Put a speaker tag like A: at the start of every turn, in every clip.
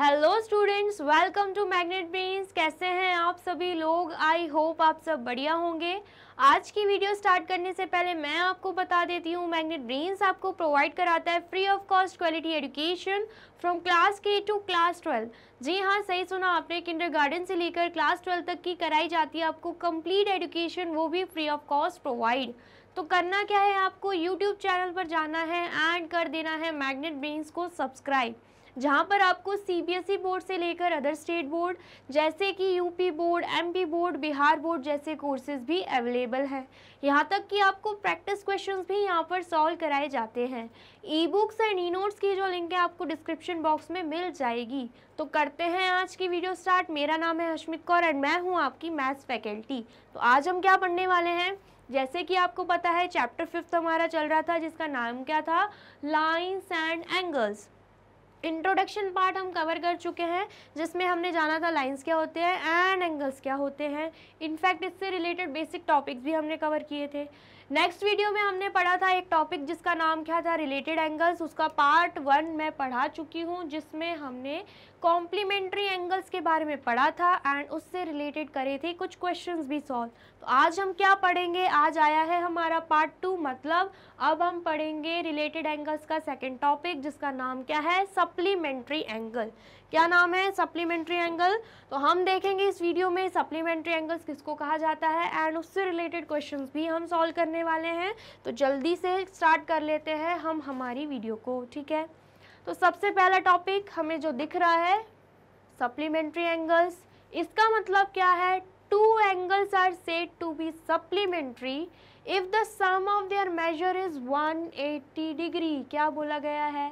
A: hello students welcome to Magnet Brains कैसे हैं आप सभी लोग आई होप आप सब बढ़िया होंगे आज की वीडियो स्टार्ट करने से पहले मैं आपको बता देती हूँ मैग्नेट ब्रेन्स आपको प्रोवाइड कराता है free of cost quality education from class K to class twelve जी हाँ सही सुना आपने किंडर गार्डन से लेकर क्लास ट्वेल्व तक की कराई जाती है आपको कम्प्लीट एजुकेशन वो भी फ्री ऑफ कॉस्ट प्रोवाइड तो करना क्या है आपको यूट्यूब चैनल पर जाना है एंड कर देना है मैग्नेट ब्रेन्स को सब्सक्राइब जहाँ पर आपको सीबीएसई बोर्ड e से लेकर अदर स्टेट बोर्ड जैसे कि UP board MP board Bihar board जैसे कोर्सेज भी अवेलेबल हैं यहाँ तक कि आपको प्रैक्टिस क्वेश्चंस भी यहाँ पर सॉल्व कराए जाते हैं e books and e notes की जो लिंक है आपको डिस्क्रिप्शन बॉक्स में मिल जाएगी तो करते हैं आज की वीडियो स्टार्ट मेरा नाम है हश्मित कौर एंड मैं हूँ आपकी मैथ्स फैकल्टी तो आज हम क्या पढ़ने वाले हैं जैसे कि आपको पता है चैप्टर फिफ्थ हमारा चल रहा था जिसका नाम क्या था lines and angles introduction part हम कवर कर चुके हैं जिसमें हमने जाना था लाइंस क्या होते हैं एंड एंगल्स क्या होते हैं इनफैक्ट इससे रिलेटेड बेसिक टॉपिक्स भी हमने कवर किए थे नेक्स्ट वीडियो में हमने पढ़ा था एक टॉपिक जिसका नाम क्या था रिलेटेड एंगल्स उसका पार्ट वन मैं पढ़ा चुकी हूँ जिसमें हमने कॉम्प्लीमेंट्री एंगल्स के बारे में पढ़ा था एंड उससे रिलेटेड करे थे कुछ क्वेश्चंस भी सॉल्व तो आज हम क्या पढ़ेंगे आज आया है हमारा पार्ट टू मतलब अब हम पढ़ेंगे रिलेटेड एंगल्स का सेकेंड टॉपिक जिसका नाम क्या है सप्लीमेंट्री एंगल क्या नाम है सप्लीमेंट्री एंगल तो हम देखेंगे इस वीडियो में सप्लीमेंट्री एंगल्स किसको कहा जाता है एंड उससे रिलेटेड क्वेश्चन भी हम सॉल्व करने वाले हैं तो जल्दी से स्टार्ट कर लेते हैं हम हमारी वीडियो को ठीक है तो सबसे पहला टॉपिक हमें जो दिख रहा है सप्लीमेंट्री एंगल्स इसका मतलब क्या है two angles are said to be supplementary if the sum of their measure is 180 degree क्या बोला गया है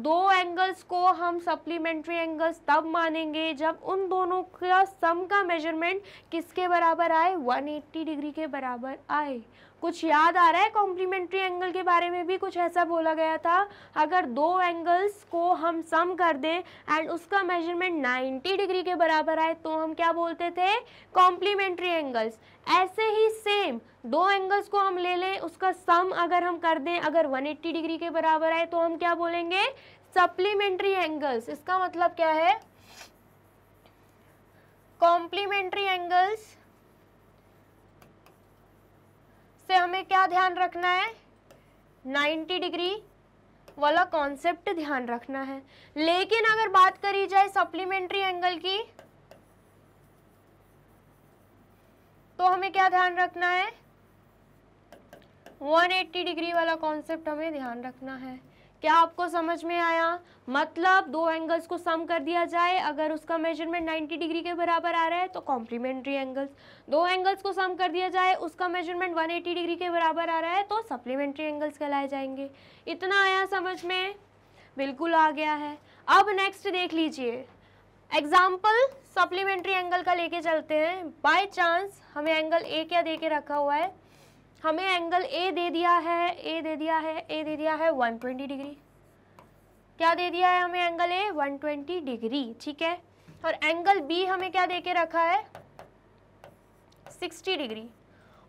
A: दो एंगल्स को हम सप्लीमेंट्री एंगल्स तब मानेंगे जब उन दोनों का सम का मेजरमेंट किसके बराबर आए 180 डिग्री के बराबर आए कुछ याद आ रहा है कॉम्प्लीमेंट्री एंगल के बारे में भी कुछ ऐसा बोला गया था अगर दो एंगल्स को हम सम कर दें एंड उसका मेजरमेंट 90 डिग्री के बराबर आए तो हम क्या बोलते थे कॉम्प्लीमेंट्री एंगल्स ऐसे ही सेम दो एंगल्स को हम ले लें उसका सम अगर हम कर दें अगर 180 डिग्री के बराबर आए तो हम क्या बोलेंगे सप्लीमेंट्री एंगल्स इसका मतलब क्या है कॉम्प्लीमेंट्री एंगल्स से हमें क्या ध्यान रखना है 90 डिग्री वाला कॉन्सेप्ट ध्यान रखना है लेकिन अगर बात करी जाए सप्लीमेंट्री एंगल की तो हमें क्या ध्यान रखना है 180 डिग्री वाला कॉन्सेप्ट हमें ध्यान रखना है क्या आपको समझ में आया मतलब दो एंगल्स को सम कर दिया जाए अगर उसका मेजरमेंट 90 डिग्री के बराबर आ रहा है तो कॉम्प्लीमेंट्री एंगल्स दो एंगल्स को सम कर दिया जाए उसका मेजरमेंट 180 डिग्री के बराबर आ रहा है तो सप्लीमेंट्री एंगल्स कहलाए जाएंगे इतना आया समझ में बिल्कुल आ गया है अब नेक्स्ट देख लीजिए एग्जाम्पल सप्लीमेंट्री एंगल का लेके चलते हैं बाई चांस हमें एंगल ए क्या दे के रखा हुआ है हमें एंगल ए दे दिया है ए दे दिया है ए दे दिया है 120 डिग्री क्या दे दिया है हमें एंगल ए 120 डिग्री ठीक है और एंगल बी हमें क्या दे के रखा है 60 डिग्री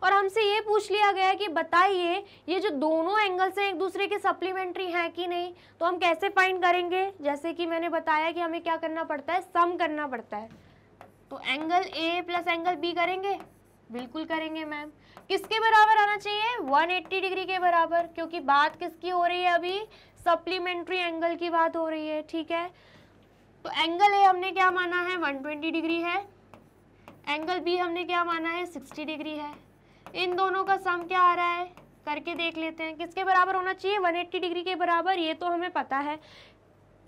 A: और हमसे ये पूछ लिया गया है कि बताइए ये जो दोनों एंगल्स हैं एक दूसरे के सप्लीमेंट्री हैं कि नहीं तो हम कैसे फाइंड करेंगे जैसे कि मैंने बताया कि हमें क्या करना पड़ता है सम करना पड़ता है तो angle A plus angle B करेंगे बिल्कुल करेंगे मैम किसके बराबर आना चाहिए 180 डिग्री के बराबर क्योंकि बात किसकी हो रही है अभी सप्लीमेंट्री एंगल की बात हो रही है ठीक है तो एंगल ए हमने क्या माना है 120 डिग्री है एंगल बी हमने क्या माना है 60 डिग्री है इन दोनों का सम क्या आ रहा है करके देख लेते हैं किसके बराबर होना चाहिए वन डिग्री के बराबर ये तो हमें पता है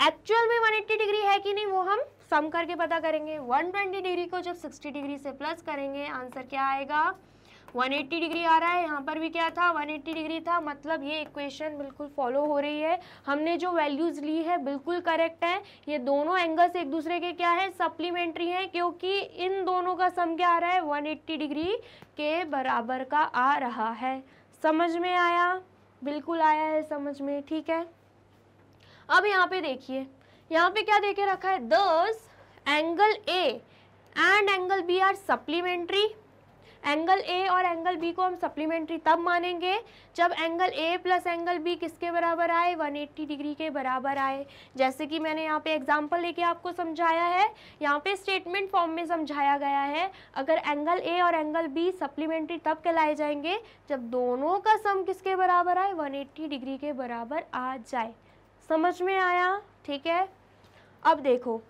A: एक्चुअल में वन डिग्री है कि नहीं वो हम सम करके पता करेंगे 120 डिग्री को जब 60 डिग्री से प्लस करेंगे आंसर क्या आएगा 180 डिग्री आ रहा है यहाँ पर भी क्या था 180 डिग्री था मतलब ये इक्वेशन बिल्कुल फॉलो हो रही है हमने जो वैल्यूज़ ली है बिल्कुल करेक्ट है ये दोनों एंगल्स एक दूसरे के क्या है सप्लीमेंट्री हैं क्योंकि इन दोनों का सम क्या आ रहा है 180 डिग्री के बराबर का आ रहा है समझ में आया बिल्कुल आया है समझ में ठीक है अब यहाँ पे देखिए यहाँ पे क्या देखे रखा है दस angle A and angle B are supplementary angle A और एंगल बी को हम सप्लीमेंट्री तब मानेंगे जब angle A plus angle B किसके बराबर आए 180 डिग्री के बराबर आए जैसे कि मैंने यहाँ पे एग्जांपल लेके आपको समझाया है यहाँ पे स्टेटमेंट फॉर्म में समझाया गया है अगर एंगल ए और एंगल बी सप्लीमेंट्री तब कहलाए जाएंगे जब दोनों का सम किसके बराबर आए वन डिग्री के बराबर आ जाए समझ में आया ठीक है अब देखो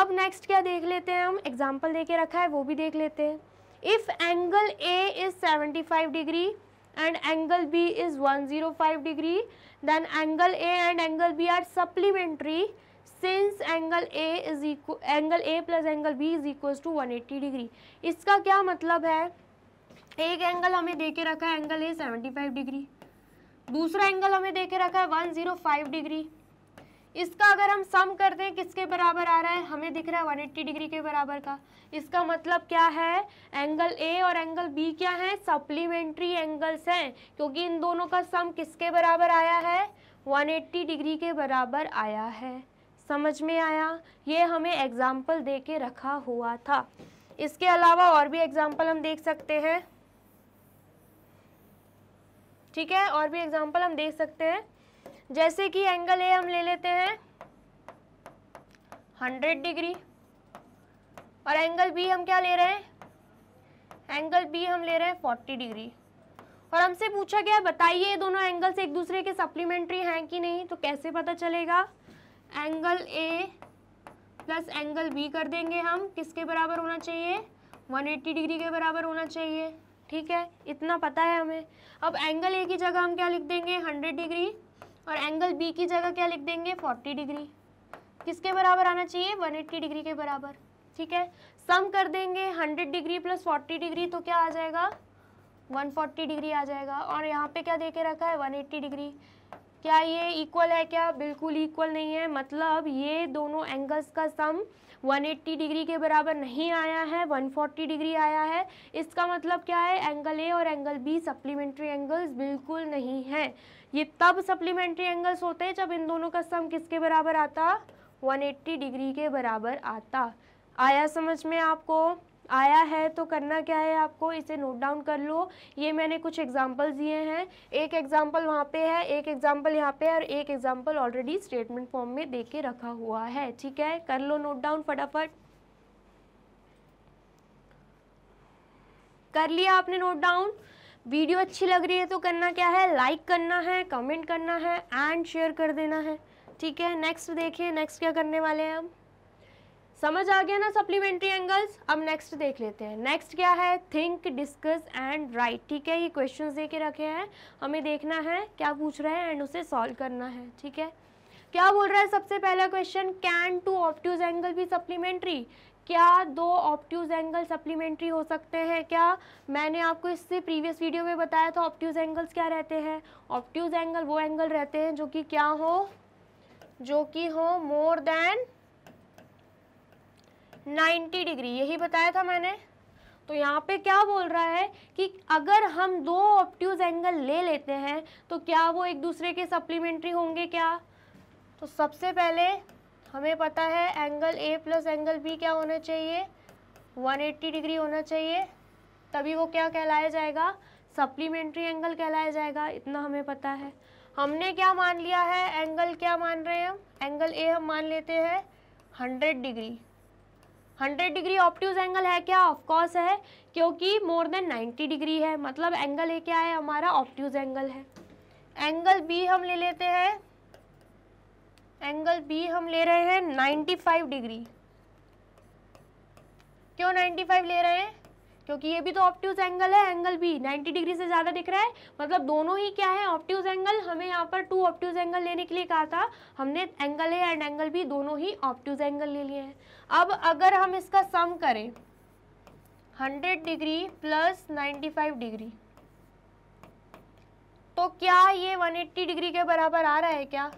A: अब नेक्स्ट क्या देख लेते हैं हम एग्जाम्पल दे के रखा है वो भी देख लेते हैं if angle A is 75 degree and angle B is 105 degree then angle A and angle B are supplementary since angle A is equal angle A plus angle B is equal to 180 degree इसका क्या मतलब है एक angle हमें देके रखा है angle A 75 degree दूसरा एंगल हमें देके रखा है 105 डिग्री इसका अगर हम सम कर दें किसके बराबर आ रहा है हमें दिख रहा है 180 डिग्री के बराबर का इसका मतलब क्या है एंगल ए और एंगल बी क्या है सप्लीमेंट्री एंगल्स हैं क्योंकि इन दोनों का सम किसके बराबर आया है 180 डिग्री के बराबर आया है समझ में आया ये हमें एग्जाम्पल दे के रखा हुआ था इसके अलावा और भी एग्जाम्पल हम देख सकते हैं ठीक है और भी एग्जाम्पल हम देख सकते हैं जैसे कि एंगल ए हम ले लेते हैं हंड्रेड डिग्री और एंगल बी हम क्या ले रहे हैं एंगल बी हम ले रहे हैं फोर्टी डिग्री और हमसे पूछा गया बताइए दोनों एंगल्स एक दूसरे के सप्लीमेंट्री हैं कि नहीं तो कैसे पता चलेगा angle A plus angle B कर देंगे हम किसके बराबर होना चाहिए 180 डिग्री के बराबर होना चाहिए ठीक है इतना पता है हमें अब एंगल ए की जगह हम क्या लिख देंगे 100 डिग्री और एंगल बी की जगह क्या लिख देंगे 40 डिग्री किसके बराबर आना चाहिए 180 डिग्री के बराबर ठीक है सम कर देंगे 100 डिग्री प्लस 40 डिग्री तो क्या आ जाएगा 140 डिग्री आ जाएगा और यहाँ पे क्या दे के रखा है 180 डिग्री क्या ये इक्वल है क्या बिल्कुल इक्वल नहीं है मतलब ये दोनों एंगल्स का सम 180 डिग्री के बराबर नहीं आया है 140 डिग्री आया है इसका मतलब क्या है एंगल ए और एंगल बी सप्लीमेंट्री एंगल्स बिल्कुल नहीं है ये तब सप्लीमेंट्री एंगल्स होते हैं जब इन दोनों का सम किसके बराबर आता 180 डिग्री के बराबर आता आया समझ में आपको आया है तो करना क्या है आपको इसे नोट डाउन कर लो ये मैंने कुछ एग्जाम्पल दिए हैं एक एग्जाम्पल वहाँ पे है एक एग्जाम्पल यहाँ पे और एक एग्जाम्पल ऑलरेडी स्टेटमेंट फॉर्म में दे के रखा हुआ है ठीक है कर लो नोट डाउन फटाफट कर लिया आपने नोट डाउन वीडियो अच्छी लग रही है तो करना क्या है लाइक करना है कमेंट करना है एंड शेयर कर देना है ठीक है नेक्स्ट देखिए नेक्स्ट क्या करने वाले हैं हम समझ आ गया ना सप्लीमेंट्री एंगल्स अब नेक्स्ट देख लेते हैं नेक्स्ट क्या है थिंक डिस्कस एंड राइट ठीक है ये क्वेश्चन दे के रखे हैं हमें देखना है क्या पूछ रहे हैं एंड उसे सॉल्व करना है ठीक है क्या बोल रहा है सबसे पहला question can two obtuse angle be supplementary क्या दो ऑप्ट्यूज एंगल सप्लीमेंट्री हो सकते हैं क्या मैंने आपको इससे प्रीवियस वीडियो में बताया था ऑप्ट्यूज एंगल्स क्या रहते हैं ऑप्ट्यूज एंगल वो एंगल रहते हैं जो कि क्या हो जो कि हो मोर देन 90 डिग्री यही बताया था मैंने तो यहाँ पे क्या बोल रहा है कि अगर हम दो ऑप्ट्यूज एंगल ले लेते हैं तो क्या वो एक दूसरे के सप्लीमेंट्री होंगे क्या तो सबसे पहले हमें पता है angle A plus angle B क्या होना चाहिए 180 डिग्री होना चाहिए तभी वो क्या कहलाया जाएगा सप्लीमेंट्री एंगल कहलाया जाएगा इतना हमें पता है हमने क्या मान लिया है एंगल क्या मान रहे हैं हम एंगल ए हम मान लेते हैं 100 डिग्री 100 डिग्री ऑप्टिव एंगल है क्या ऑफकोर्स है क्योंकि मोर देन 90 डिग्री है मतलब एंगल ये क्या है हमारा ऑप्टिव एंगल है एंगल बी हम ले लेते हैं एंगल बी हम ले रहे हैं 95 डिग्री क्यों 95 ले रहे हैं क्योंकि ये भी तो ऑप्टिव एंगल है एंगल भी 90 डिग्री से ज़्यादा दिख रहा है मतलब दोनों ही क्या है ऑप्टिव एंगल हमें यहाँ पर टू ऑप्टिव एंगल लेने के लिए कहा था हमने angle A and angle B दोनों ही ऑप्टिव एंगल ले लिए हैं अब अगर हम इसका सम करें 100 डिग्री प्लस 95 डिग्री तो क्या ये 180 डिग्री के बराबर आ रहा है क्या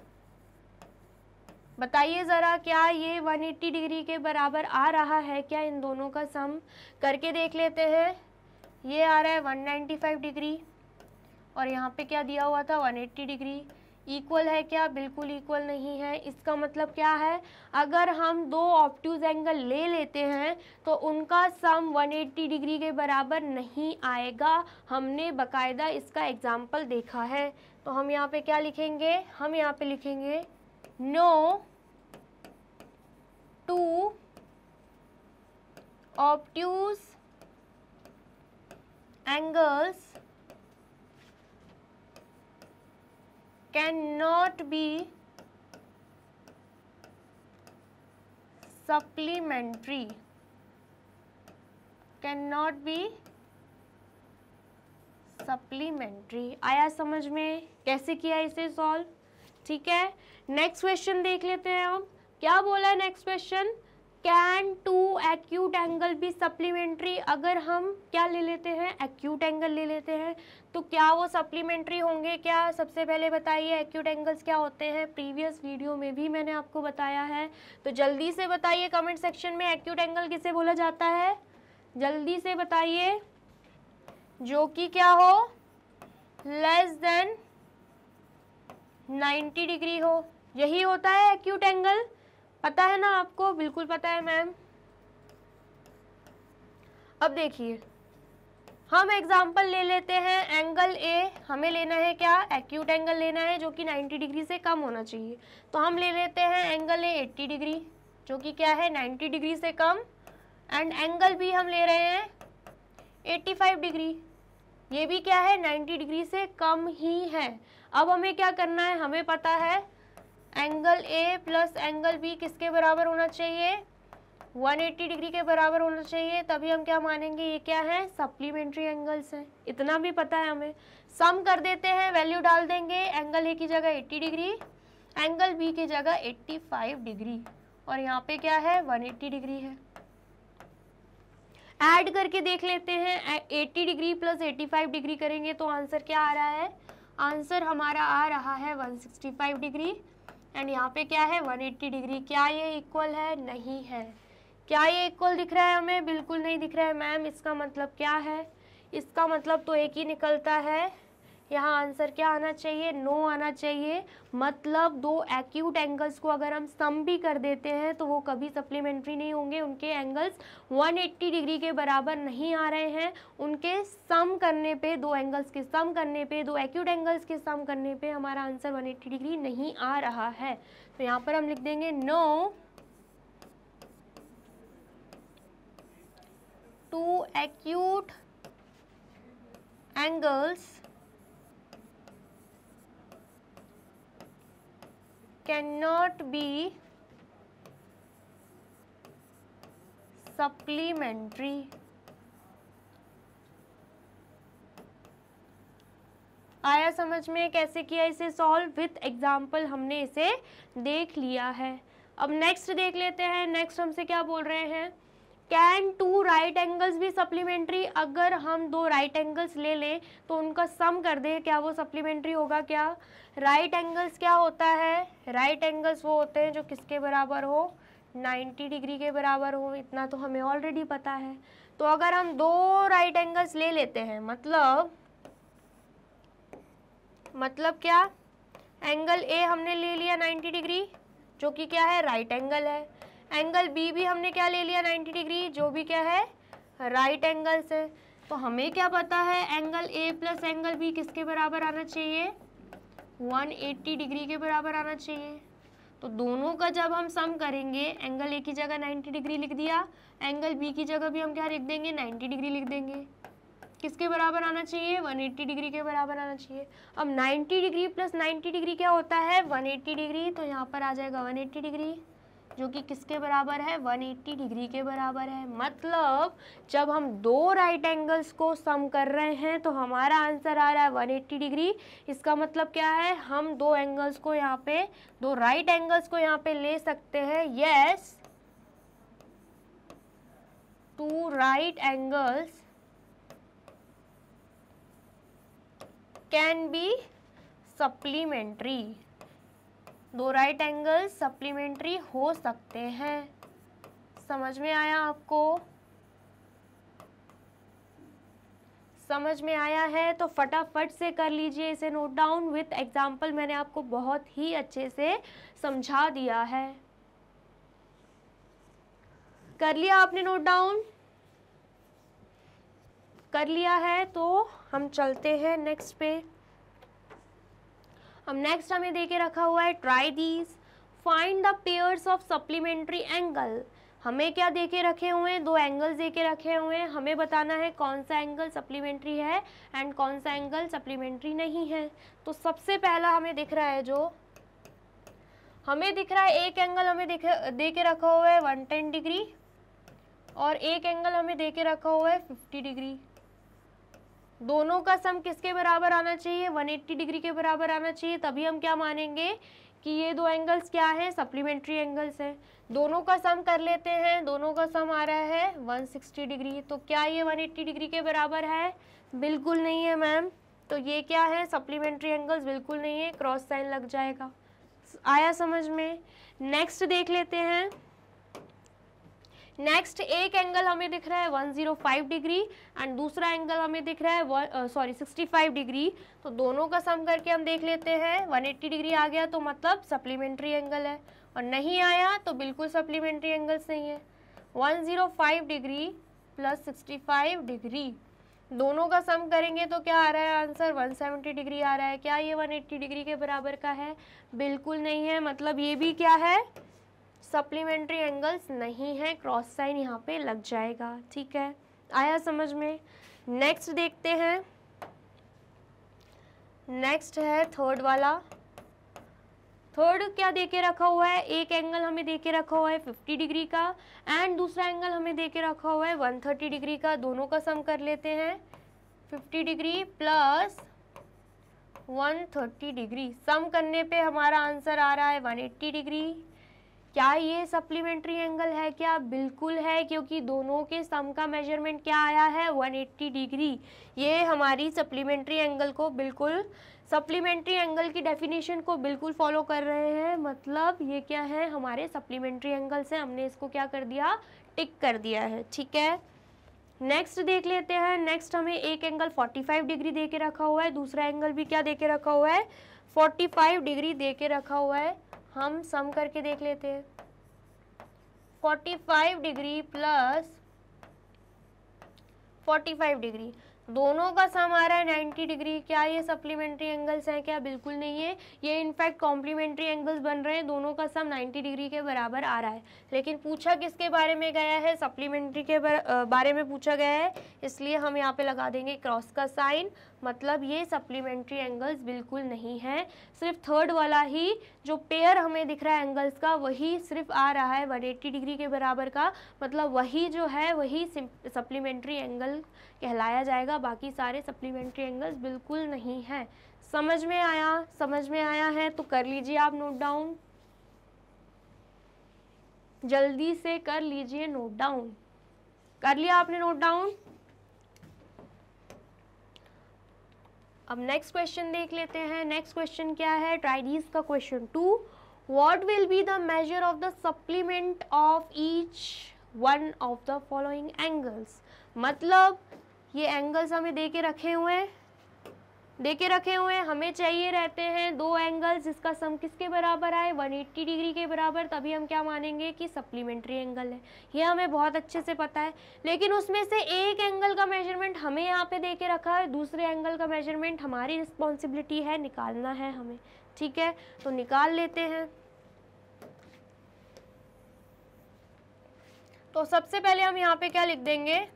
A: बताइए ज़रा क्या ये 180 डिग्री के बराबर आ रहा है क्या इन दोनों का सम करके देख लेते हैं ये आ रहा है 195 डिग्री और यहाँ पे क्या दिया हुआ था 180 डिग्री इक्वल है क्या बिल्कुल इक्वल नहीं है इसका मतलब क्या है अगर हम दो ऑप्टूज एंगल ले लेते हैं तो उनका सम 180 डिग्री के बराबर नहीं आएगा हमने बकायदा इसका एग्जाम्पल देखा है तो हम यहाँ पे क्या लिखेंगे हम यहाँ पे लिखेंगे no to obtuse angles cannot be supplementary cannot be supplementary आया समझ में कैसे किया इसे solve ठीक है नेक्स्ट क्वेश्चन देख लेते हैं हम क्या बोला है next question can two acute angle be supplementary अगर हम क्या ले लेते हैं एक्यूट एंगल ले लेते हैं तो क्या वो सप्लीमेंट्री होंगे क्या सबसे पहले बताइए एक्यूट एंगल्स क्या होते हैं प्रीवियस वीडियो में भी मैंने आपको बताया है तो जल्दी से बताइए कमेंट सेक्शन में एक्यूट एंगल किसे बोला जाता है जल्दी से बताइए जो कि क्या हो लेस देन 90 डिग्री हो यही होता है एक्यूट एंगल पता है ना आपको बिल्कुल पता है मैम अब देखिए हम एग्जाम्पल ले लेते हैं एंगल ए हमें लेना है क्या एक्यूट एंगल लेना है जो कि 90 डिग्री से कम होना चाहिए तो हम ले लेते हैं एंगल ए 80 डिग्री जो कि क्या है 90 डिग्री से कम एंड एंगल बी हम ले रहे हैं 85 डिग्री ये भी क्या है 90 डिग्री से कम ही है अब हमें क्या करना है हमें पता है angle A plus angle B किसके बराबर होना चाहिए 180 डिग्री के बराबर होना चाहिए तभी हम क्या मानेंगे ये क्या है सप्लीमेंट्री एंगल्स हैं इतना भी पता है हमें सम कर देते हैं वैल्यू डाल देंगे एंगल ए की जगह 80 डिग्री एंगल बी की जगह 85 डिग्री और यहाँ पे क्या है 180 डिग्री है ऐड करके देख लेते हैं 80 डिग्री प्लस 85 डिग्री करेंगे तो आंसर क्या आ रहा है आंसर हमारा आ रहा है 165 डिग्री एंड यहाँ पे क्या है 180 डिग्री क्या ये इक्वल है नहीं है क्या ये इक्वल दिख रहा है हमें बिल्कुल नहीं दिख रहा है मैम इसका मतलब क्या है इसका मतलब तो एक ही निकलता है यहाँ आंसर क्या आना चाहिए नो आना चाहिए मतलब दो एक्यूट एंगल्स को अगर हम सम भी कर देते हैं तो वो कभी सप्लीमेंट्री नहीं होंगे उनके एंगल्स 180 डिग्री के बराबर नहीं आ रहे हैं उनके सम करने पे दो एंगल्स के सम करने पे दो एक्यूट एंगल्स के सम करने पे हमारा आंसर 180 डिग्री नहीं आ रहा है तो यहाँ पर हम लिख देंगे no two acute angles cannot be supplementary आया समझ में कैसे किया इसे सॉल्व विथ एग्जाम्पल हमने इसे देख लिया है अब नेक्स्ट देख लेते हैं नेक्स्ट हमसे क्या बोल रहे हैं can two right angles be supplementary अगर हम दो राइट right एंगल्स ले लें तो उनका सम कर दें क्या वो सप्लीमेंट्री होगा क्या राइट right एंगल्स क्या होता है राइट right एंगल्स वो होते हैं जो किसके बराबर हो 90 डिग्री के बराबर हो इतना तो हमें ऑलरेडी पता है तो अगर हम दो राइट एंगल्स ले लेते हैं मतलब मतलब क्या एंगल ए हमने ले लिया 90 डिग्री जो कि क्या है राइट एंगल है एंगल बी भी हमने क्या ले लिया 90 डिग्री जो भी क्या है राइट एंगल से तो हमें क्या पता है angle A plus angle B किसके बराबर आना चाहिए 180 डिग्री के बराबर आना चाहिए तो दोनों का जब हम सम करेंगे एंगल ए की जगह 90 डिग्री लिख दिया एंगल बी की जगह भी हम क्या लिख देंगे 90 डिग्री लिख देंगे किसके बराबर आना चाहिए 180 डिग्री के बराबर आना चाहिए अब 90 डिग्री प्लस 90 डिग्री क्या होता है 180 डिग्री तो यहाँ पर आ जाएगा 180 डिग्री जो कि किसके बराबर है 180 डिग्री के बराबर है मतलब जब हम दो राइट एंगल्स को सम कर रहे हैं तो हमारा आंसर आ रहा है 180 डिग्री इसका मतलब क्या है हम दो एंगल्स को यहाँ पे दो राइट एंगल्स को यहाँ पे ले सकते हैं yes two right angles can be supplementary दो राइट एंगल सप्लीमेंट्री हो सकते हैं समझ में आया आपको समझ में आया है तो फटाफट से कर लीजिए इसे नोट डाउन विथ एग्जाम्पल मैंने आपको बहुत ही अच्छे से समझा दिया है कर लिया आपने नोट डाउन कर लिया है तो हम चलते हैं नेक्स्ट पे अब नेक्स्ट हमें दे के रखा हुआ है try these find the pairs of supplementary angle हमें क्या दे के रखे हुए हैं दो एंगल्स दे के रखे हुए हैं हमें बताना है कौन सा एंगल सप्लीमेंट्री है एंड कौन सा एंगल सप्लीमेंट्री नहीं है तो सबसे पहला हमें दिख रहा है जो हमें दिख रहा है एक एंगल हमें दे के रखा हुआ है वन टेन डिग्री और एक एंगल हमें दे के रखा हुआ है फिफ्टी डिग्री दोनों का सम किसके बराबर आना चाहिए 180 डिग्री के बराबर आना चाहिए तभी हम क्या मानेंगे कि ये दो एंगल्स क्या हैं सप्लीमेंट्री एंगल्स हैं दोनों का सम कर लेते हैं दोनों का सम आ रहा है 160 डिग्री तो क्या ये 180 डिग्री के बराबर है बिल्कुल नहीं है मैम तो ये क्या है सप्लीमेंट्री एंगल्स बिल्कुल नहीं है क्रॉस साइन लग जाएगा आया समझ में नेक्स्ट देख लेते हैं नेक्स्ट एक एंगल हमें दिख रहा है 105 डिग्री एंड दूसरा एंगल हमें दिख रहा है सॉरी 65 डिग्री तो दोनों का सम करके हम देख लेते हैं 180 डिग्री आ गया तो मतलब सप्लीमेंट्री एंगल है और नहीं आया तो बिल्कुल सप्लीमेंट्री एंगल्स नहीं है 105 डिग्री प्लस 65 डिग्री दोनों का सम करेंगे तो क्या आ रहा है आंसर 170 डिग्री आ रहा है क्या ये 180 डिग्री के बराबर का है बिल्कुल नहीं है मतलब ये भी क्या है सप्लीमेंट्री एंगल्स नहीं है क्रॉस साइन यहाँ पे लग जाएगा ठीक है आया समझ में नेक्स्ट देखते हैं नेक्स्ट है थर्ड वाला थर्ड क्या दे के रखा हुआ है एक एंगल हमें दे के रखा हुआ है 50 डिग्री का एंड दूसरा एंगल हमें दे के रखा हुआ है 130 डिग्री का दोनों का सम कर लेते हैं 50 डिग्री प्लस 130 डिग्री सम करने पे हमारा आंसर आ रहा है 180 डिग्री क्या ये सप्लीमेंट्री एंगल है क्या बिल्कुल है क्योंकि दोनों के सम का मेजरमेंट क्या आया है 180 डिग्री ये हमारी सप्लीमेंट्री एंगल को बिल्कुल सप्लीमेंट्री एंगल की डेफिनेशन को बिल्कुल फॉलो कर रहे हैं मतलब ये क्या है हमारे सप्लीमेंट्री एंगल से हमने इसको क्या कर दिया टिक कर दिया है ठीक है नेक्स्ट देख लेते हैं नेक्स्ट हमें एक एंगल 45 डिग्री दे के रखा हुआ है दूसरा एंगल भी क्या दे के रखा हुआ है 45 डिग्री दे के रखा हुआ है हम सम करके देख लेते हैं 45 डिग्री प्लस 45 डिग्री दोनों का सम आ रहा है 90 डिग्री क्या ये सप्लीमेंट्री एंगल्स हैं क्या बिल्कुल नहीं है ये इनफैक्ट कॉम्प्लीमेंट्री एंगल्स बन रहे हैं दोनों का सम 90 डिग्री के बराबर आ रहा है लेकिन पूछा किसके बारे में गया है सप्लीमेंट्री के बारे में पूछा गया है इसलिए हम यहाँ पे लगा देंगे क्रॉस का साइन मतलब ये सप्लीमेंट्री एंगल्स बिल्कुल नहीं है सिर्फ थर्ड वाला ही जो पेयर हमें दिख रहा है एंगल्स का वही सिर्फ आ रहा है 180 डिग्री के बराबर का मतलब वही जो है वही सप्लीमेंट्री एंगल कहलाया जाएगा बाकी सारे सप्लीमेंट्री एंगल्स बिल्कुल नहीं है समझ में आया समझ में आया है तो कर लीजिए आप नोट डाउन जल्दी से कर लीजिए नोट डाउन कर लिया आपने नोट डाउन अब नेक्स्ट क्वेश्चन देख लेते हैं नेक्स्ट क्वेश्चन क्या है ट्राइडीज का question two what will be the measure of the supplement of each one of the following angles मतलब ये एंगल्स हमें दे के रखे हुए हैं देखे रखे हुए हैं हमें चाहिए रहते हैं दो एंगल्स जिसका सम किसके बराबर आए 180 डिग्री के बराबर तभी हम क्या मानेंगे कि सप्लीमेंट्री एंगल है ये हमें बहुत अच्छे से पता है लेकिन उसमें से एक एंगल का मेजरमेंट हमें यहाँ पे देके रखा है दूसरे एंगल का मेजरमेंट हमारी रिस्पॉन्सिबिलिटी है निकालना है हमें ठीक है तो निकाल लेते हैं तो सबसे पहले हम यहाँ पे क्या लिख देंगे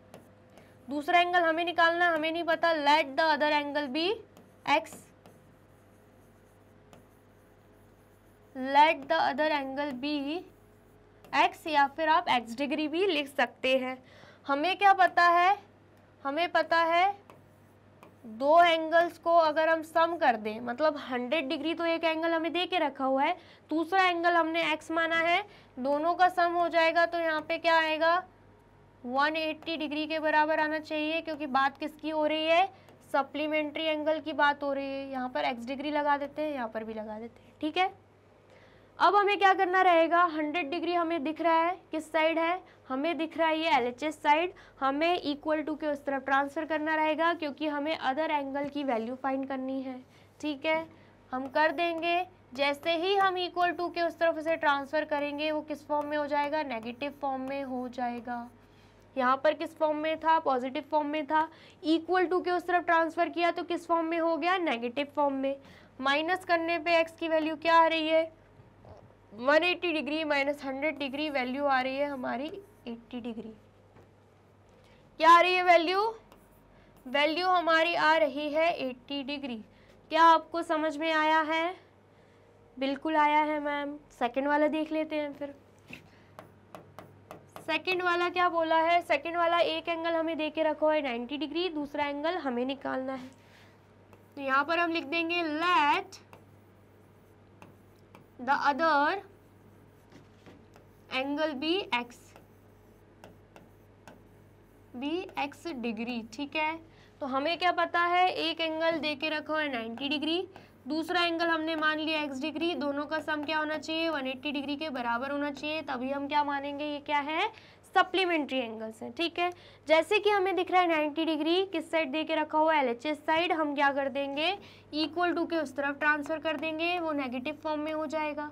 A: दूसरा एंगल हमें निकालना हमें नहीं पता let the other angle be x let the other angle be x या फिर आप x डिग्री भी लिख सकते हैं हमें क्या पता है हमें पता है दो एंगल्स को अगर हम सम कर दें मतलब 100 डिग्री तो एक एंगल हमें दे के रखा हुआ है दूसरा एंगल हमने x माना है दोनों का सम हो जाएगा तो यहाँ पे क्या आएगा 180 डिग्री के बराबर आना चाहिए क्योंकि बात किसकी हो रही है सप्लीमेंट्री एंगल की बात हो रही है यहाँ पर एक्स डिग्री लगा देते हैं यहाँ पर भी लगा देते हैं ठीक है अब हमें क्या करना रहेगा 100 डिग्री हमें दिख रहा है किस साइड है हमें दिख रहा है ये एल साइड हमें इक्वल टू के उस तरफ ट्रांसफ़र करना रहेगा क्योंकि हमें अदर एंगल की वैल्यू फाइंड करनी है ठीक है हम कर देंगे जैसे ही हम इक्वल टू के उस तरफ उसे ट्रांसफ़र करेंगे वो किस फॉर्म में हो जाएगा नेगेटिव फॉर्म में हो जाएगा यहाँ पर किस फॉर्म में था पॉजिटिव फॉर्म में था इक्वल टू के उस तरफ ट्रांसफ़र किया तो किस फॉर्म में हो गया नेगेटिव फॉर्म में माइनस करने पे एक्स की वैल्यू क्या आ रही है 180 degree minus hundred degree value आ रही है हमारी 80 डिग्री क्या आ रही है वैल्यू वैल्यू हमारी आ रही है 80 डिग्री क्या आपको समझ में आया है बिल्कुल आया है मैम सेकेंड वाला देख लेते हैं फिर सेकंड वाला क्या बोला है सेकंड वाला एक एंगल हमें दे के रखो है 90 डिग्री दूसरा एंगल हमें निकालना है तो यहाँ पर हम लिख देंगे let the other angle be x be x degree ठीक है तो हमें क्या पता है एक एंगल दे के रखो है 90 डिग्री दूसरा एंगल हमने मान लिया एक्स डिग्री दोनों का सम क्या होना चाहिए 180 डिग्री के बराबर होना चाहिए तभी हम क्या मानेंगे ये क्या है सप्लीमेंट्री एंगल्स हैं ठीक है जैसे कि हमें दिख रहा है 90 डिग्री किस साइड दे के रखा हुआ एच एल साइड हम क्या कर देंगे इक्वल टू के उस तरफ ट्रांसफ़र कर देंगे वो नेगेटिव फॉर्म में हो जाएगा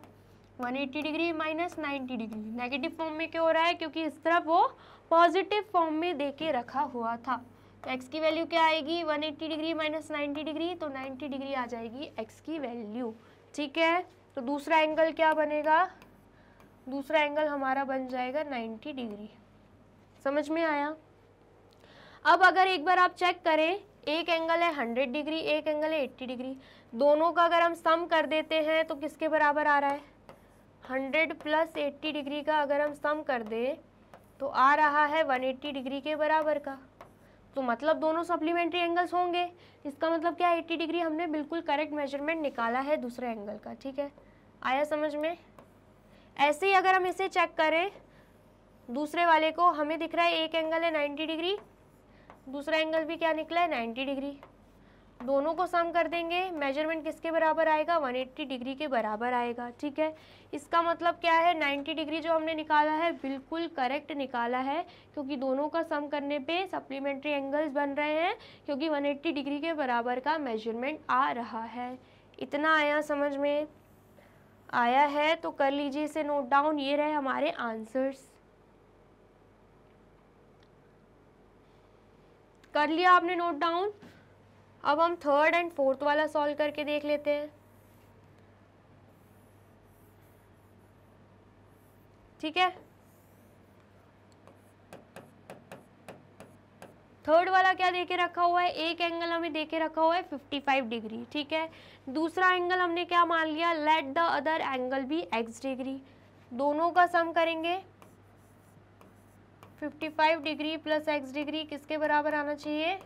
A: 180 degree minus 90 degree negative form में क्या हो रहा है क्योंकि इस तरफ वो पॉजिटिव फॉर्म में दे के रखा हुआ था तो x की वैल्यू क्या आएगी 180 डिग्री माइनस नाइन्टी डिग्री तो 90 डिग्री आ जाएगी x की वैल्यू ठीक है तो दूसरा एंगल क्या बनेगा दूसरा एंगल हमारा बन जाएगा 90 डिग्री समझ में आया अब अगर एक बार आप चेक करें एक एंगल है 100 डिग्री एक एंगल है 80 डिग्री दोनों का अगर हम सम कर देते हैं तो किसके बराबर आ रहा है 100 प्लस 80 डिग्री का अगर हम सम कर दें तो आ रहा है 180 डिग्री के बराबर का तो मतलब दोनों सप्लीमेंट्री एंगल्स होंगे इसका मतलब क्या है एट्टी डिग्री हमने बिल्कुल करेक्ट मेजरमेंट निकाला है दूसरे एंगल का ठीक है आया समझ में ऐसे ही अगर हम इसे चेक करें दूसरे वाले को हमें दिख रहा है एक एंगल है 90 डिग्री दूसरा एंगल भी क्या निकला है 90 डिग्री दोनों को सम कर देंगे मेजरमेंट किसके बराबर आएगा 180 डिग्री के बराबर आएगा ठीक है इसका मतलब क्या है 90 डिग्री जो हमने निकाला है बिल्कुल करेक्ट निकाला है क्योंकि दोनों का सम करने पे सप्लीमेंट्री एंगल्स बन रहे हैं क्योंकि 180 डिग्री के बराबर का मेजरमेंट आ रहा है इतना आया समझ में आया है तो कर लीजिए इसे नोट डाउन ये रहे हमारे आंसर्स कर लिया आपने नोट डाउन अब हम थर्ड एंड फोर्थ वाला सॉल्व करके देख लेते हैं ठीक है थर्ड वाला क्या देखे रखा हुआ है एक एंगल हमें देखे रखा हुआ है 55 डिग्री ठीक है दूसरा एंगल हमने क्या मान लिया let the other angle be x degree दोनों का सम करेंगे 55 डिग्री प्लस x डिग्री किसके बराबर आना चाहिए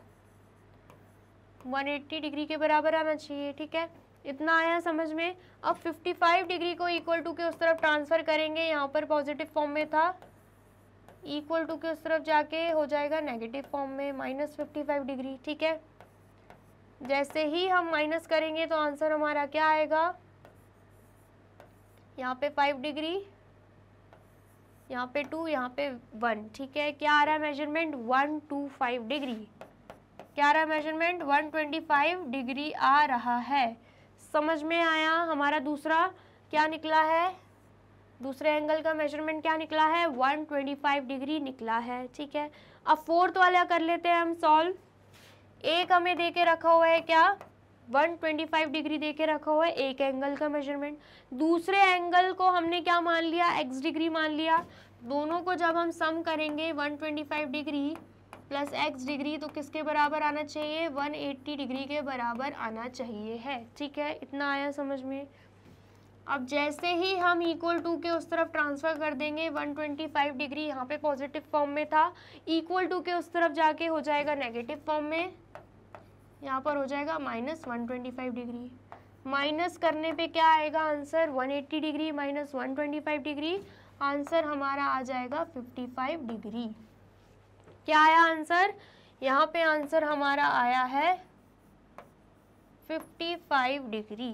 A: 180 डिग्री के बराबर आना चाहिए ठीक है इतना आया समझ में अब 55 डिग्री को इक्वल टू के उस तरफ ट्रांसफ़र करेंगे यहाँ पर पॉजिटिव फॉर्म में था इक्वल टू के उस तरफ जाके हो जाएगा नेगेटिव फॉर्म में माइनस फिफ्टी डिग्री ठीक है जैसे ही हम माइनस करेंगे तो आंसर हमारा क्या आएगा यहाँ पे फाइव डिग्री यहाँ पे टू यहाँ पे वन ठीक है क्या आ रहा है measurement one two five degree क्या रहा मेजरमेंट 125 डिग्री आ रहा है समझ में आया हमारा दूसरा क्या निकला है दूसरे एंगल का मेजरमेंट क्या निकला है 125 डिग्री निकला है ठीक है अब फोर्थ वाला कर लेते हैं हम सॉल्व एक हमें दे के रखा हुआ है क्या 125 डिग्री दे के रखा हुआ है एक एंगल का मेजरमेंट दूसरे एंगल को हमने क्या मान लिया एक्स डिग्री मान लिया दोनों को जब हम सम करेंगे 125 डिग्री प्लस एक्स डिग्री तो किसके बराबर आना चाहिए 180 डिग्री के बराबर आना चाहिए है ठीक है इतना आया समझ में अब जैसे ही हम इक्वल टू के उस तरफ ट्रांसफ़र कर देंगे 125 डिग्री यहाँ पे पॉजिटिव फॉर्म में था इक्वल टू के उस तरफ जाके हो जाएगा नेगेटिव फॉर्म में यहाँ पर हो जाएगा माइनस वन डिग्री माइनस करने पे क्या आएगा answer 180 degree minus 125 degree answer हमारा आ जाएगा 55 डिग्री क्या आया आंसर यहाँ पे आंसर हमारा आया है 55 डिग्री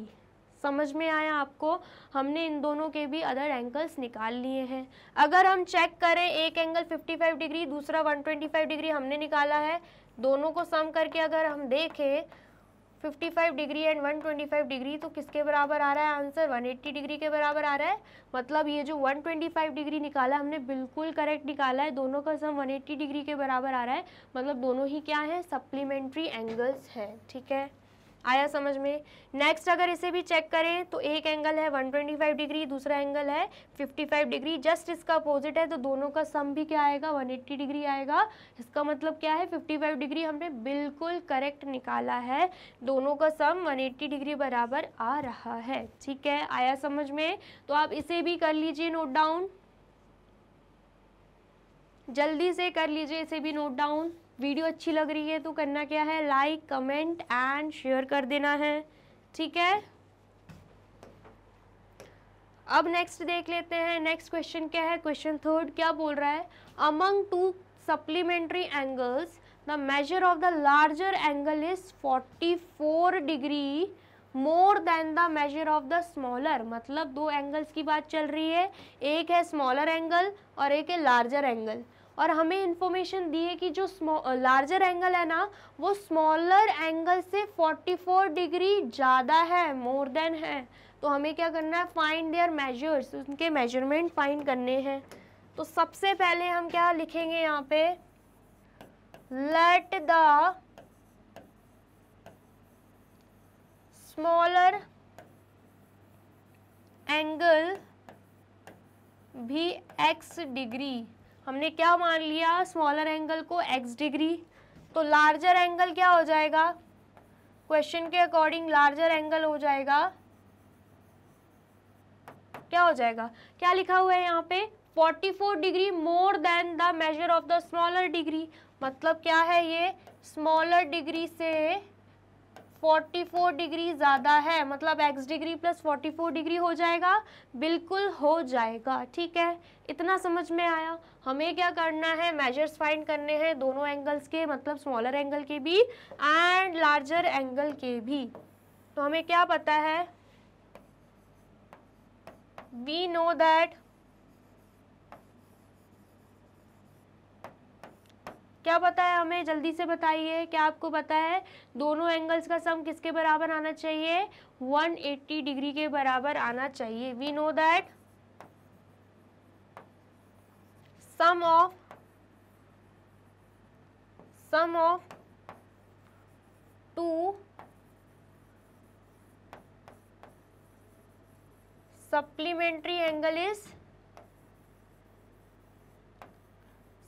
A: समझ में आया आपको हमने इन दोनों के भी अदर एंगल्स निकाल लिए हैं अगर हम चेक करें एक एंगल 55 डिग्री दूसरा 125 डिग्री हमने निकाला है दोनों को सम करके अगर हम देखें 55 डिग्री एंड 125 डिग्री तो किसके बराबर आ रहा है आंसर 180 डिग्री के बराबर आ रहा है मतलब ये जो 125 डिग्री निकाला हमने बिल्कुल करेक्ट निकाला है दोनों का सम 180 डिग्री के बराबर आ रहा है मतलब दोनों ही क्या है सप्लीमेंट्री एंगल्स हैं ठीक है आया समझ में नेक्स्ट अगर इसे भी चेक करें तो एक एंगल है 125 डिग्री दूसरा एंगल है 55 डिग्री जस्ट इसका अपोजिट है तो दोनों का सम भी क्या आएगा 180 डिग्री आएगा इसका मतलब क्या है 55 डिग्री हमने बिल्कुल करेक्ट निकाला है दोनों का सम 180 डिग्री बराबर आ रहा है ठीक है आया समझ में तो आप इसे भी कर लीजिए नोट डाउन जल्दी से कर लीजिए इसे भी नोट डाउन वीडियो अच्छी लग रही है तो करना क्या है लाइक कमेंट एंड शेयर कर देना है ठीक है अब नेक्स्ट देख लेते हैं नेक्स्ट क्वेश्चन क्या है क्वेश्चन थर्ड क्या बोल रहा है among two supplementary angles the measure of the larger angle is 44 degree more than the measure of the smaller मतलब दो एंगल्स की बात चल रही है एक है स्मॉलर एंगल और एक है लार्जर एंगल और हमें इन्फॉर्मेशन दी है कि जो लार्जर एंगल है ना वो स्मॉलर एंगल से 44 डिग्री ज़्यादा है मोर देन है तो हमें क्या करना है फाइंड देयर मेजर्स उनके मेजरमेंट फाइंड करने हैं तो सबसे पहले हम क्या लिखेंगे यहाँ पे let the smaller angle be x degree हमने क्या मान लिया स्मॉलर एंगल को एक्स डिग्री तो लार्जर एंगल क्या हो जाएगा क्वेश्चन के अकॉर्डिंग लार्जर एंगल हो जाएगा क्या हो जाएगा क्या लिखा हुआ है यहाँ पे 44 degree more than the measure of the smaller degree मतलब क्या है ये स्मॉलर डिग्री से 44 डिग्री ज़्यादा है मतलब x डिग्री प्लस 44 डिग्री हो जाएगा बिल्कुल हो जाएगा ठीक है इतना समझ में आया हमें क्या करना है मेजर्स फाइंड करने हैं दोनों एंगल्स के मतलब स्मॉलर एंगल के भी एंड लार्जर एंगल के भी तो हमें क्या पता है वी नो दैट क्या पता है हमें जल्दी से बताइए क्या आपको पता है दोनों एंगल्स का सम किसके बराबर आना चाहिए 180 डिग्री के बराबर आना चाहिए we know that sum of sum of two supplementary angle is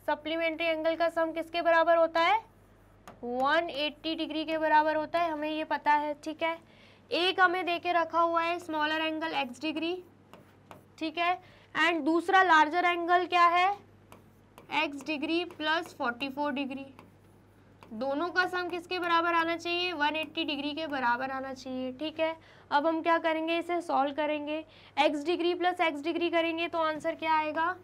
A: supplementary angle का सम किसके बराबर होता है 180 डिग्री के बराबर होता है हमें ये पता है ठीक है एक हमें दे के रखा हुआ है स्मॉलर एंगल एक्स डिग्री ठीक है एंड दूसरा लार्जर एंगल क्या है x degree plus forty four degree दोनों का सम किसके बराबर आना चाहिए 180 डिग्री के बराबर आना चाहिए ठीक है अब हम क्या करेंगे इसे सॉल्व करेंगे x degree plus x degree करेंगे तो आंसर क्या आएगा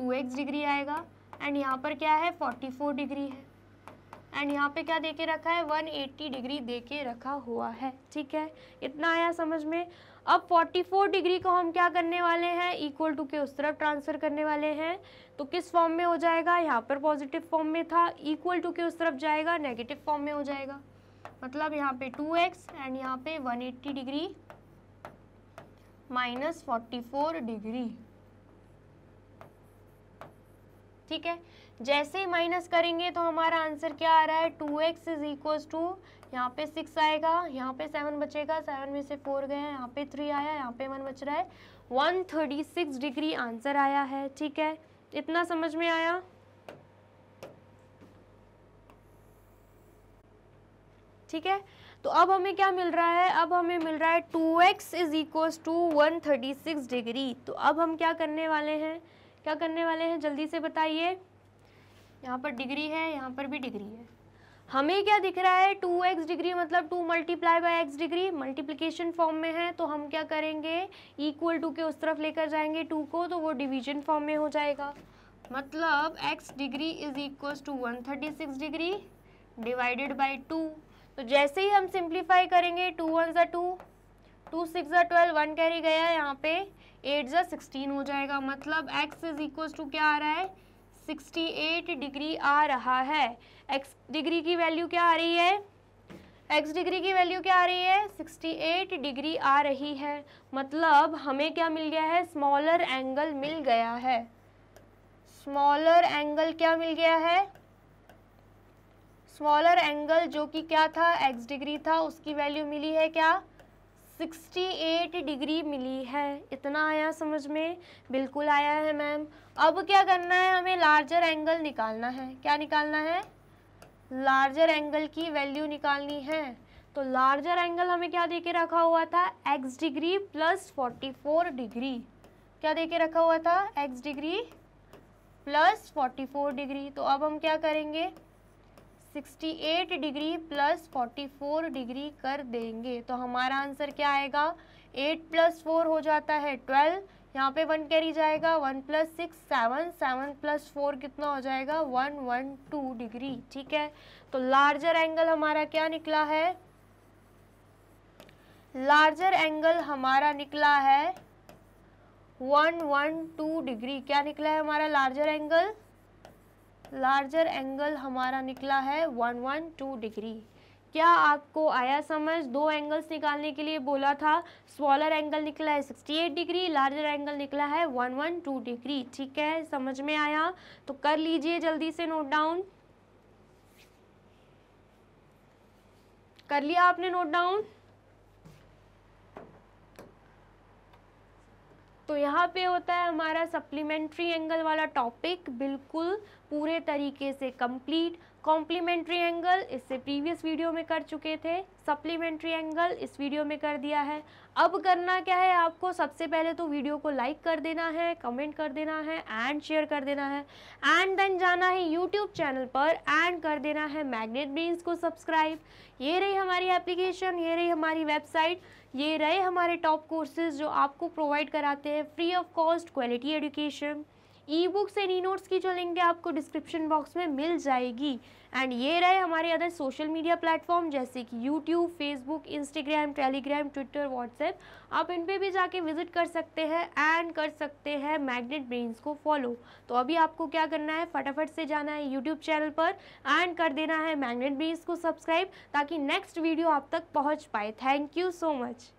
A: 2x डिग्री आएगा एंड यहाँ पर क्या है 44 डिग्री है एंड यहाँ पे क्या दे के रखा है 180 डिग्री दे के रखा हुआ है ठीक है इतना आया समझ में अब 44 डिग्री को हम क्या करने वाले हैं इक्वल टू के उस तरफ ट्रांसफ़र करने वाले हैं तो किस फॉर्म में हो जाएगा यहाँ पर पॉजिटिव फॉर्म में था इक्वल टू के उस तरफ जाएगा नेगेटिव फॉर्म में हो जाएगा मतलब यहाँ पे 2x एंड यहाँ पे 180 डिग्री माइनस फोर्टी डिग्री ठीक है जैसे ही माइनस करेंगे तो हमारा आंसर क्या आ रहा है two x is equal to यहाँ पे सिक्स आएगा यहाँ पे सेवन बचेगा सेवन में से फोर गए यहाँ पे थ्री आया यहाँ पे वन बच रहा है one thirty six degree answer आया है ठीक है इतना समझ में आया ठीक है तो अब हमें क्या मिल रहा है अब हमें मिल रहा है two x is equal to one thirty six degree तो अब हम क्या करने वाले हैं क्या करने वाले हैं जल्दी से बताइए यहाँ पर डिग्री है यहाँ पर भी डिग्री है हमें क्या दिख रहा है टू एक्स डिग्री मतलब two multiply by x degree multiplication form में है तो हम क्या करेंगे इक्वल टू के उस तरफ लेकर जाएंगे टू को तो वो डिवीजन फॉर्म में हो जाएगा मतलब x degree is equal to one thirty six degree divided by two तो जैसे ही हम सिंप्लीफाई करेंगे टू वन ज़ा टू टू सिक्स ज़ा ट्वेल्व वन कैरी गया यहाँ पे एट ज़ा सिक्सटीन हो जाएगा मतलब एक्स इज इक्व टू क्या आ रहा है सिक्सटी एट डिग्री आ रहा है एक्स डिग्री की वैल्यू क्या आ रही है एक्स डिग्री की वैल्यू क्या आ रही है 68 डिग्री आ रही है मतलब हमें क्या मिल गया है स्मॉलर एंगल मिल गया है स्मॉलर एंगल क्या मिल गया है स्मॉलर एंगल जो कि क्या था एक्स डिग्री था उसकी वैल्यू मिली है क्या 68 डिग्री मिली है इतना आया समझ में बिल्कुल आया है मैम अब क्या करना है हमें लार्जर एंगल निकालना है क्या निकालना है लार्जर एंगल की वैल्यू निकालनी है तो लार्जर एंगल हमें क्या दे के रखा हुआ था x डिग्री प्लस 44 डिग्री क्या दे के रखा हुआ था x डिग्री प्लस 44 डिग्री तो अब हम क्या करेंगे 68 डिग्री प्लस 44 डिग्री कर देंगे तो हमारा आंसर क्या आएगा 8 प्लस फोर हो जाता है 12 यहाँ पे वन कैरी जाएगा one plus six seven seven plus four कितना हो जाएगा वन वन टू डिग्री ठीक है तो लार्जर एंगल हमारा क्या निकला है लार्जर एंगल हमारा निकला है वन वन टू डिग्री क्या निकला है हमारा लार्जर एंगल लार्जर एंगल हमारा निकला है वन वन टू डिग्री क्या आपको आया समझ दो एंगल्स निकालने के लिए बोला था स्मॉलर एंगल निकला है 68 डिग्री लार्जर एंगल निकला है 112 डिग्री ठीक है समझ में आया तो कर लीजिए जल्दी से नोट डाउन कर लिया आपने नोट डाउन तो यहाँ पे होता है हमारा सप्लीमेंट्री एंगल वाला टॉपिक बिल्कुल पूरे तरीके से कंप्लीट कॉम्प्लीमेंट्री एंगल इससे प्रीवियस वीडियो में कर चुके थे सप्लीमेंट्री एंगल इस वीडियो में कर दिया है अब करना क्या है आपको सबसे पहले तो वीडियो को लाइक कर देना है कमेंट कर देना है एंड शेयर कर देना है एंड देन जाना है यूट्यूब चैनल पर एंड कर देना है मैग्नेट ब्रीन्स को सब्सक्राइब ये रही हमारी एप्लीकेशन ये रही हमारी वेबसाइट ये रहे हमारे टॉप कोर्सेज जो आपको प्रोवाइड कराते हैं free of cost quality education e books and e notes की जो लिंक है आपको डिस्क्रिप्शन बॉक्स में मिल जाएगी एंड ये रहे हमारे अदर सोशल मीडिया प्लेटफॉर्म जैसे कि YouTube Facebook Instagram Telegram Twitter WhatsApp आप इन पर भी जाके विजिट कर सकते हैं एंड कर सकते हैं मैग्नेट ब्रेन्स को फॉलो तो अभी आपको क्या करना है फटाफट से जाना है यूट्यूब चैनल पर एंड कर देना है मैग्नेट ब्रेन्स को सब्सक्राइब ताकि नेक्स्ट वीडियो आप तक पहुँच पाए थैंक यू सो मच